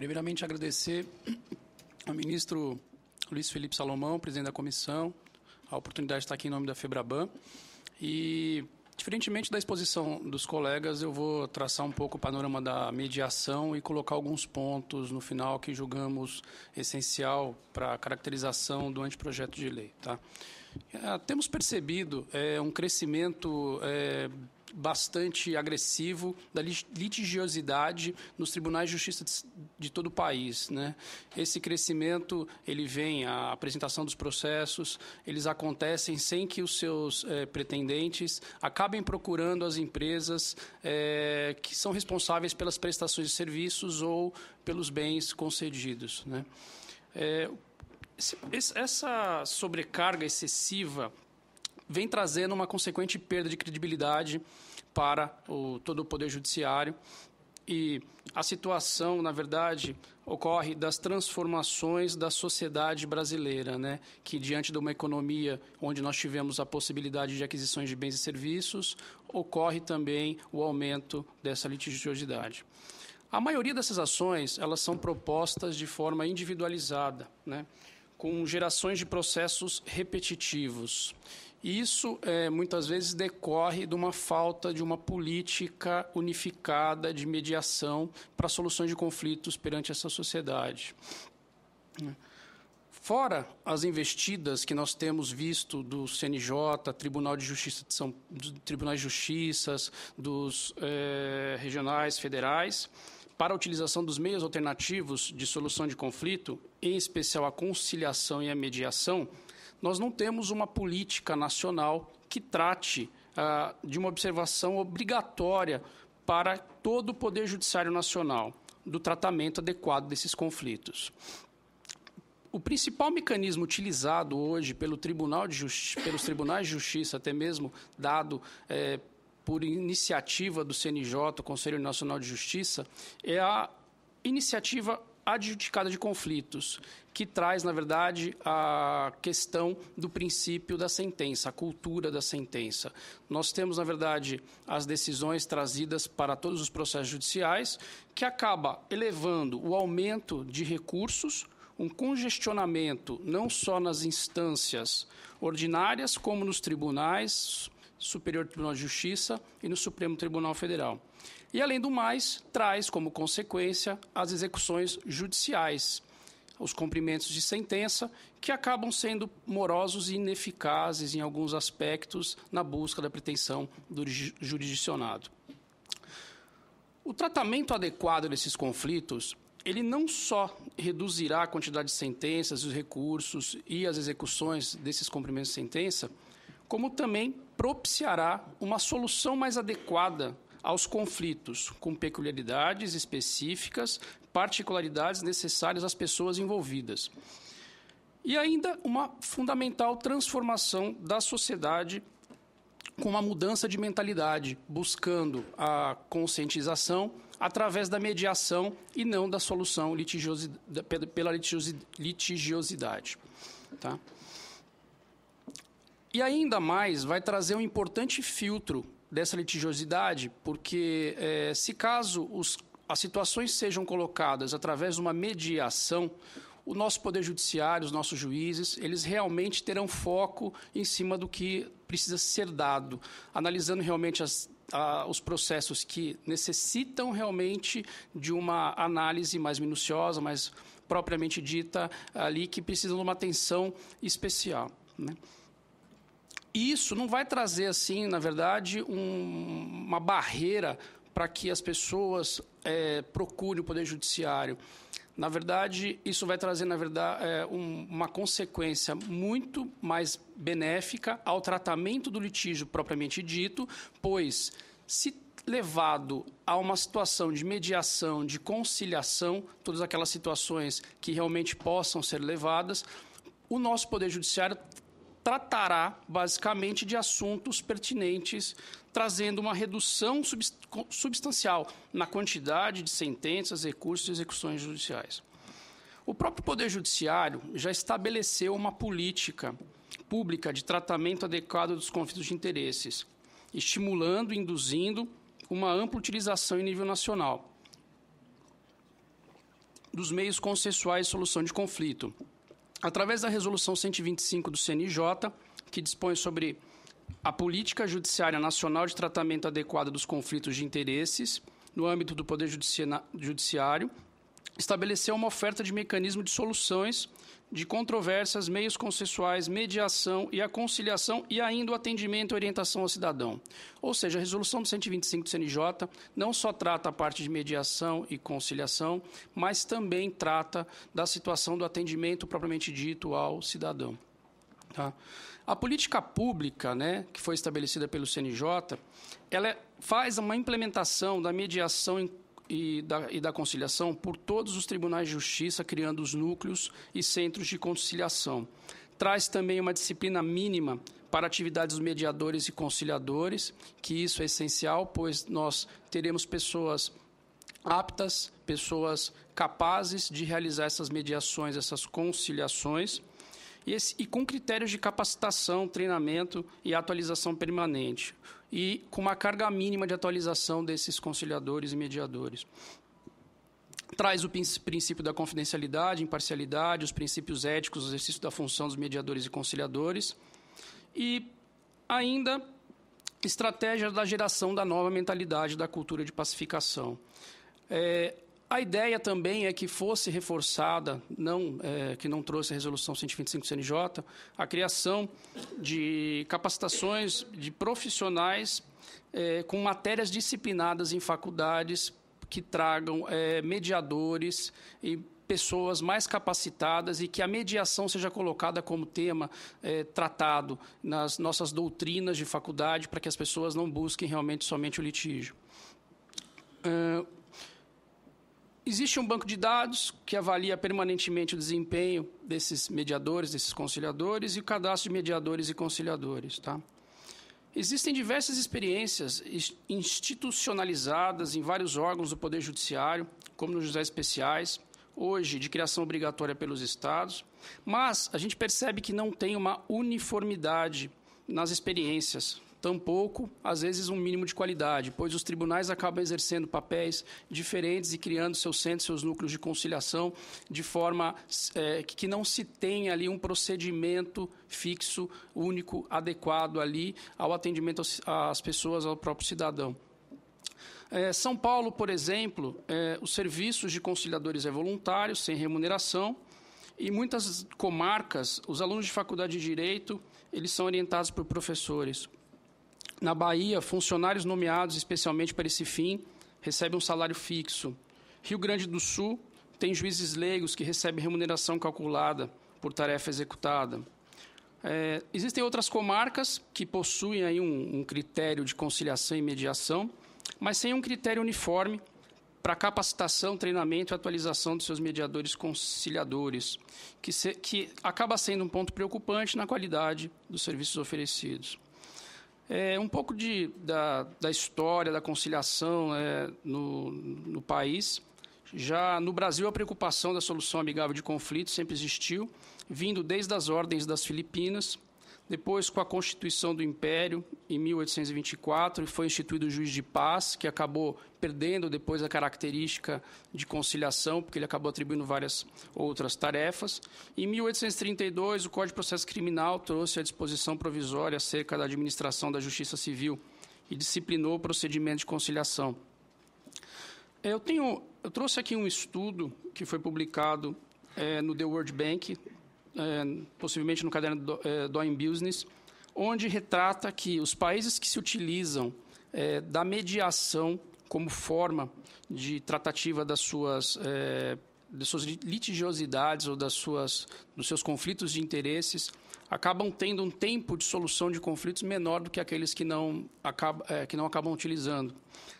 Primeiramente, agradecer ao ministro Luiz Felipe Salomão, presidente da comissão, a oportunidade de estar aqui em nome da Febraban. E, diferentemente da exposição dos colegas, eu vou traçar um pouco o panorama da mediação e colocar alguns pontos no final que julgamos essencial para a caracterização do anteprojeto de lei. Tá? Ah, temos percebido é, um crescimento. É, bastante agressivo da litigiosidade nos tribunais de justiça de todo o país. Né? Esse crescimento ele vem a apresentação dos processos, eles acontecem sem que os seus eh, pretendentes acabem procurando as empresas eh, que são responsáveis pelas prestações de serviços ou pelos bens concedidos. Né? Eh, essa sobrecarga excessiva vem trazendo uma consequente perda de credibilidade para o, todo o Poder Judiciário. E a situação, na verdade, ocorre das transformações da sociedade brasileira, né? que diante de uma economia onde nós tivemos a possibilidade de aquisições de bens e serviços, ocorre também o aumento dessa litigiosidade. A maioria dessas ações elas são propostas de forma individualizada, né? com gerações de processos repetitivos. Isso é, muitas vezes decorre de uma falta de uma política unificada de mediação para soluções de conflitos perante essa sociedade. Fora as investidas que nós temos visto do CNJ, Tribunal de Justiça de São, do Tribunais de Justiças, dos é, regionais federais, para a utilização dos meios alternativos de solução de conflito, em especial a conciliação e a mediação, nós não temos uma política nacional que trate ah, de uma observação obrigatória para todo o Poder Judiciário Nacional do tratamento adequado desses conflitos. O principal mecanismo utilizado hoje pelo Tribunal de pelos Tribunais de Justiça, até mesmo dado eh, por iniciativa do CNJ, o Conselho Nacional de Justiça, é a iniciativa adjudicada de conflitos, que traz, na verdade, a questão do princípio da sentença, a cultura da sentença. Nós temos, na verdade, as decisões trazidas para todos os processos judiciais, que acaba elevando o aumento de recursos, um congestionamento não só nas instâncias ordinárias, como nos tribunais, Superior Tribunal de Justiça e no Supremo Tribunal Federal. E, além do mais, traz como consequência as execuções judiciais, os cumprimentos de sentença, que acabam sendo morosos e ineficazes em alguns aspectos na busca da pretensão do jurisdicionado. O tratamento adequado desses conflitos ele não só reduzirá a quantidade de sentenças, os recursos e as execuções desses cumprimentos de sentença, como também propiciará uma solução mais adequada aos conflitos, com peculiaridades específicas, particularidades necessárias às pessoas envolvidas. E ainda uma fundamental transformação da sociedade com uma mudança de mentalidade, buscando a conscientização através da mediação e não da solução litigiosi pela litigiosidade. Tá? E ainda mais vai trazer um importante filtro dessa litigiosidade, porque é, se caso os, as situações sejam colocadas através de uma mediação, o nosso poder judiciário, os nossos juízes, eles realmente terão foco em cima do que precisa ser dado, analisando realmente as os processos que necessitam realmente de uma análise mais minuciosa, mais propriamente dita, ali que precisam de uma atenção especial. Né? isso não vai trazer, assim, na verdade, um, uma barreira para que as pessoas é, procurem o Poder Judiciário. Na verdade, isso vai trazer, na verdade, é, um, uma consequência muito mais benéfica ao tratamento do litígio propriamente dito, pois se levado a uma situação de mediação, de conciliação, todas aquelas situações que realmente possam ser levadas, o nosso Poder Judiciário tratará basicamente de assuntos pertinentes, trazendo uma redução substancial na quantidade de sentenças, recursos e execuções judiciais. O próprio Poder Judiciário já estabeleceu uma política pública de tratamento adequado dos conflitos de interesses, estimulando e induzindo uma ampla utilização em nível nacional dos meios consensuais de solução de conflito, através da resolução 125 do CNJ, que dispõe sobre a política judiciária nacional de tratamento adequado dos conflitos de interesses no âmbito do poder judiciário estabeleceu uma oferta de mecanismo de soluções de controvérsias, meios consensuais, mediação e a conciliação e ainda o atendimento e orientação ao cidadão. Ou seja, a resolução do 125 do CNJ não só trata a parte de mediação e conciliação, mas também trata da situação do atendimento propriamente dito ao cidadão. Tá? A política pública, né, que foi estabelecida pelo CNJ, ela é, faz uma implementação da mediação em e da, e da conciliação por todos os tribunais de justiça, criando os núcleos e centros de conciliação. Traz também uma disciplina mínima para atividades dos mediadores e conciliadores, que isso é essencial, pois nós teremos pessoas aptas, pessoas capazes de realizar essas mediações, essas conciliações, e, esse, e com critérios de capacitação, treinamento e atualização permanente e com uma carga mínima de atualização desses conciliadores e mediadores. Traz o princípio da confidencialidade, imparcialidade, os princípios éticos, o exercício da função dos mediadores e conciliadores. E ainda estratégia da geração da nova mentalidade da cultura de pacificação. É, a ideia também é que fosse reforçada, não é, que não trouxe a resolução 125 CNJ, a criação de capacitações de profissionais é, com matérias disciplinadas em faculdades que tragam é, mediadores e pessoas mais capacitadas e que a mediação seja colocada como tema é, tratado nas nossas doutrinas de faculdade para que as pessoas não busquem realmente somente o litígio. Uh, Existe um banco de dados que avalia permanentemente o desempenho desses mediadores, desses conciliadores e o cadastro de mediadores e conciliadores, tá? Existem diversas experiências institucionalizadas em vários órgãos do Poder Judiciário, como nos juizados especiais, hoje de criação obrigatória pelos estados, mas a gente percebe que não tem uma uniformidade nas experiências tampouco, às vezes, um mínimo de qualidade, pois os tribunais acabam exercendo papéis diferentes e criando seus centros, seus núcleos de conciliação, de forma é, que não se tenha ali um procedimento fixo, único, adequado ali ao atendimento às pessoas, ao próprio cidadão. É, são Paulo, por exemplo, é, os serviços de conciliadores é voluntário, sem remuneração, e muitas comarcas, os alunos de faculdade de direito, eles são orientados por professores. Na Bahia, funcionários nomeados especialmente para esse fim recebem um salário fixo. Rio Grande do Sul tem juízes leigos que recebem remuneração calculada por tarefa executada. É, existem outras comarcas que possuem aí um, um critério de conciliação e mediação, mas sem um critério uniforme para capacitação, treinamento e atualização dos seus mediadores conciliadores, que, se, que acaba sendo um ponto preocupante na qualidade dos serviços oferecidos. É, um pouco de, da, da história da conciliação é, no, no país. Já no Brasil, a preocupação da solução amigável de conflitos sempre existiu, vindo desde as ordens das Filipinas, depois, com a Constituição do Império, em 1824, foi instituído o juiz de paz, que acabou perdendo depois a característica de conciliação, porque ele acabou atribuindo várias outras tarefas. Em 1832, o Código de Processo Criminal trouxe a disposição provisória acerca da administração da Justiça Civil e disciplinou o procedimento de conciliação. Eu, tenho, eu trouxe aqui um estudo que foi publicado é, no The World Bank, é, possivelmente no caderno do, é, Doing Business, onde retrata que os países que se utilizam é, da mediação como forma de tratativa das suas, é, das suas litigiosidades ou das suas, dos seus conflitos de interesses acabam tendo um tempo de solução de conflitos menor do que aqueles que não, acaba, é, que não acabam utilizando.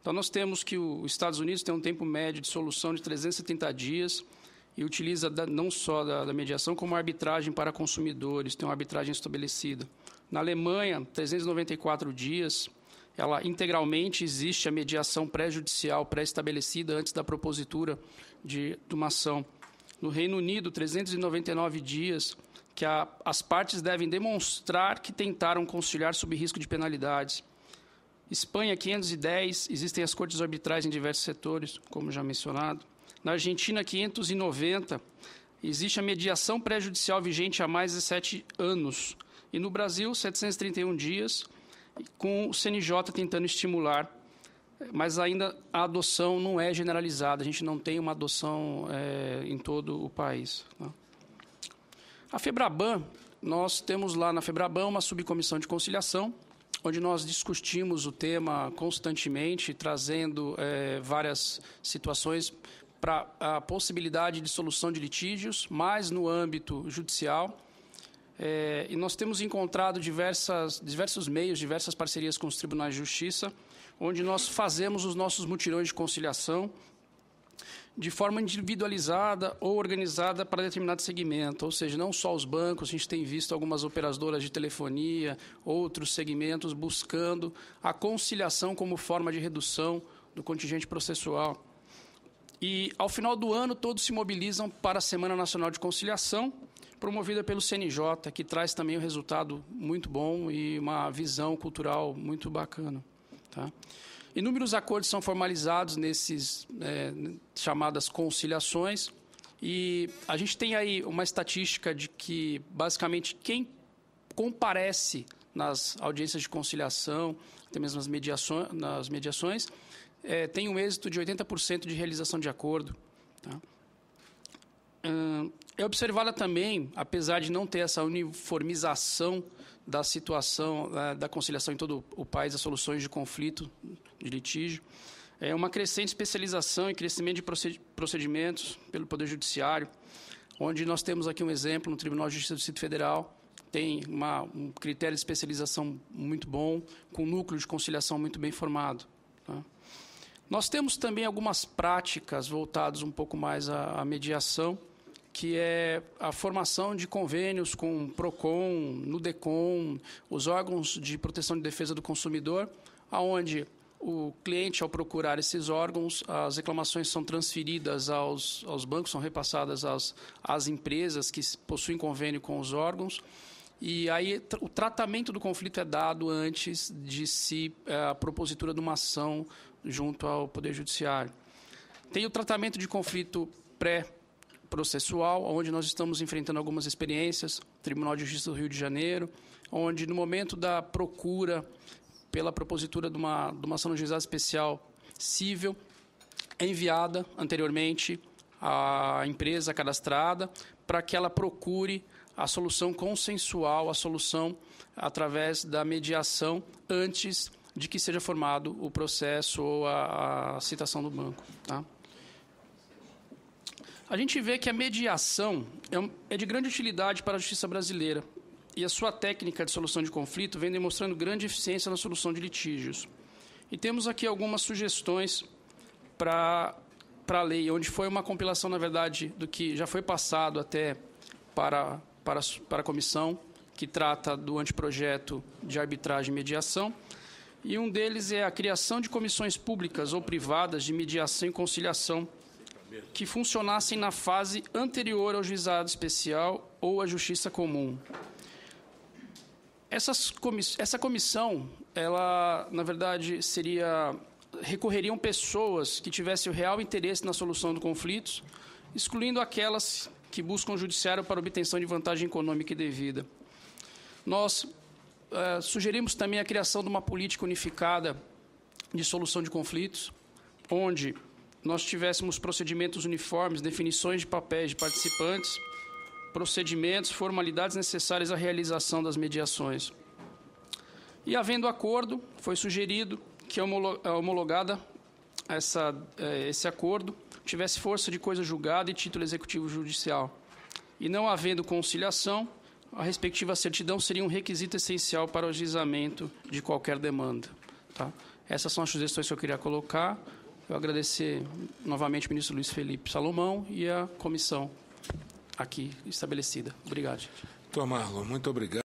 Então, nós temos que os Estados Unidos tem um tempo médio de solução de 370 dias, e utiliza da, não só da, da, mediação, como arbitragem para consumidores, tem uma arbitragem estabelecida. Na Alemanha, 394 dias, ela integralmente existe a mediação pré-judicial, pré-estabelecida antes da propositura de, de uma ação. No Reino Unido, 399 dias, que a, as partes devem demonstrar que tentaram conciliar sob risco de penalidades. Espanha, 510, existem as cortes arbitrais em diversos setores, como já mencionado. Na Argentina, 590. Existe a mediação pré-judicial vigente há mais de sete anos. E no Brasil, 731 dias, com o CNJ tentando estimular, mas ainda a adoção não é generalizada. A gente não tem uma adoção é, em todo o país. Né? A Febraban, nós temos lá na Febraban uma subcomissão de conciliação, onde nós discutimos o tema constantemente, trazendo é, várias situações para a possibilidade de solução de litígios, mais no âmbito judicial. É, e nós temos encontrado diversas, diversos meios, diversas parcerias com os tribunais de justiça, onde nós fazemos os nossos mutirões de conciliação de forma individualizada ou organizada para determinado segmento, ou seja, não só os bancos, a gente tem visto algumas operadoras de telefonia, outros segmentos buscando a conciliação como forma de redução do contingente processual. E ao final do ano, todos se mobilizam para a Semana Nacional de Conciliação, promovida pelo CNJ, que traz também um resultado muito bom e uma visão cultural muito bacana. Tá? Inúmeros acordos são formalizados nesses é, chamadas conciliações, e a gente tem aí uma estatística de que, basicamente, quem comparece nas audiências de conciliação, até mesmo nas mediações, nas mediações é, tem um êxito de 80% de realização de acordo. Tá? É observada também, apesar de não ter essa uniformização da situação da conciliação em todo o país, as soluções de conflito, de litígio, é uma crescente especialização e crescimento de procedimentos pelo Poder Judiciário, onde nós temos aqui um exemplo no Tribunal de Justiça do Distrito Federal, tem uma, um critério de especialização muito bom, com um núcleo de conciliação muito bem formado. Tá? Nós temos também algumas práticas voltadas um pouco mais à, à mediação, que é a formação de convênios com Procon, Nudecon, os órgãos de proteção e defesa do consumidor, aonde o cliente, ao procurar esses órgãos, as reclamações são transferidas aos, aos bancos, são repassadas às, às empresas que possuem convênio com os órgãos. E aí o tratamento do conflito é dado antes de se é, a propositura de uma ação junto ao Poder Judiciário. Tem o tratamento de conflito pré-processual, onde nós estamos enfrentando algumas experiências, Tribunal de Justiça do Rio de Janeiro, onde no momento da procura pela propositura de uma, de uma ação no juizado especial cível, é enviada anteriormente a empresa cadastrada para que ela procure a solução consensual, a solução através da mediação antes de que seja formado o processo ou a, a citação do banco. Tá? A gente vê que a mediação é, é de grande utilidade para a justiça brasileira e a sua técnica de solução de conflito vem demonstrando grande eficiência na solução de litígios. E temos aqui algumas sugestões para para a lei, onde foi uma compilação, na verdade, do que já foi passado até para, para, para a comissão, que trata do anteprojeto de arbitragem e mediação. E um deles é a criação de comissões públicas ou privadas de mediação e conciliação que funcionassem na fase anterior ao juizado especial ou à justiça comum. Essas comiss essa comissão, ela, na verdade, seria recorreriam pessoas que tivessem o real interesse na solução do conflito, excluindo aquelas que buscam o judiciário para obtenção de vantagem econômica e devida. Nós eh, sugerimos também a criação de uma política unificada de solução de conflitos, onde nós tivéssemos procedimentos uniformes, definições de papéis de participantes, procedimentos, formalidades necessárias à realização das mediações. E havendo acordo, foi sugerido que é homologada essa, é, esse acordo tivesse força de coisa julgada e título executivo judicial. E não havendo conciliação, a respectiva certidão seria um requisito essencial para o agizamento de qualquer demanda. Tá? Essas são as sugestões que eu queria colocar. Eu agradecer novamente o ministro Luiz Felipe Salomão e a comissão aqui estabelecida. Obrigado. Doutor Marlon, muito obrigado.